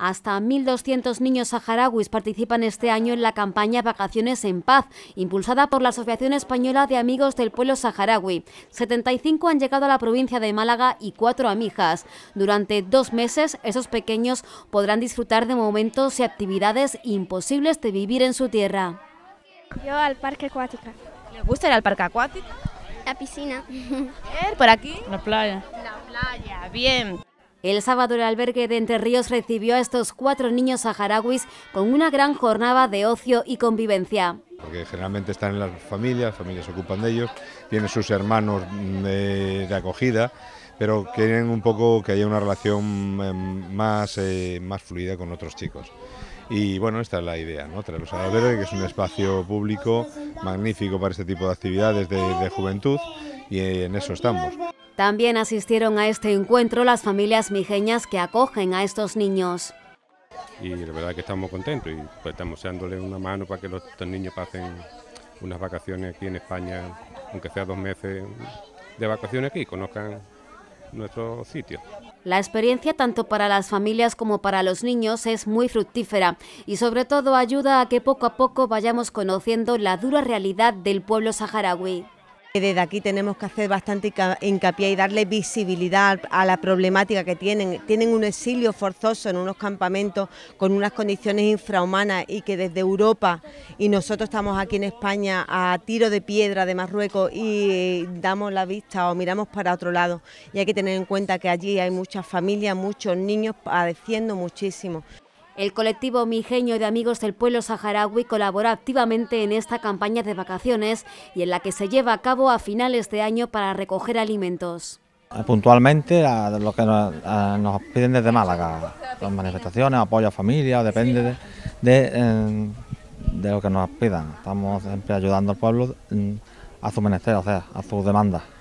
Hasta 1.200 niños saharauis participan este año en la campaña Vacaciones en Paz, impulsada por la Asociación Española de Amigos del Pueblo Saharaui. 75 han llegado a la provincia de Málaga y 4 a Mijas. Durante dos meses, esos pequeños podrán disfrutar de momentos y actividades imposibles de vivir en su tierra. Yo al parque acuático. ¿Les gusta ir al parque acuático? La piscina. ¿Por aquí? La playa. La playa, bien. El sábado el albergue de Entre Ríos recibió a estos cuatro niños saharauis con una gran jornada de ocio y convivencia. Porque generalmente están en las familias, las familias se ocupan de ellos, tienen sus hermanos mm, de, acogida, pero quieren un poco que haya una relación em, más, eh, más fluida con otros chicos. Y bueno, esta es la idea, ¿no? Traerlos al albergue, que es un espacio público magnífico para este tipo de actividades de juventud, y en eso estamos. También asistieron a este encuentro las familias mijeñas que acogen a estos niños. Y la verdad es que estamos contentos y pues, estamos echándole una mano para que los, estos niños pasen unas vacaciones aquí en España, aunque sea dos meses de vacaciones aquí, y conozcan nuestro sitio. La experiencia tanto para las familias como para los niños es muy fructífera y sobre todo ayuda a que poco a poco vayamos conociendo la dura realidad del pueblo saharaui. Desde aquí tenemos que hacer bastante hincapié y darle visibilidad a la problemática que tienen. Tienen un exilio forzoso en unos campamentos con unas condiciones infrahumanas y que desde Europa y nosotros estamos aquí en España a tiro de piedra de Marruecos y damos la vista o miramos para otro lado. Y hay que tener en cuenta que allí hay muchas familias, muchos niños padeciendo muchísimo. El colectivo mijeño de amigos del pueblo saharaui colabora activamente en esta campaña de vacaciones y en la que se lleva a cabo a finales de año para recoger alimentos. Puntualmente a lo que nos, piden desde Málaga, las manifestaciones, apoyo a familias, depende de, de, eh, lo que nos pidan. Estamos siempre ayudando al pueblo mm, a su menester, o sea, a sus demandas.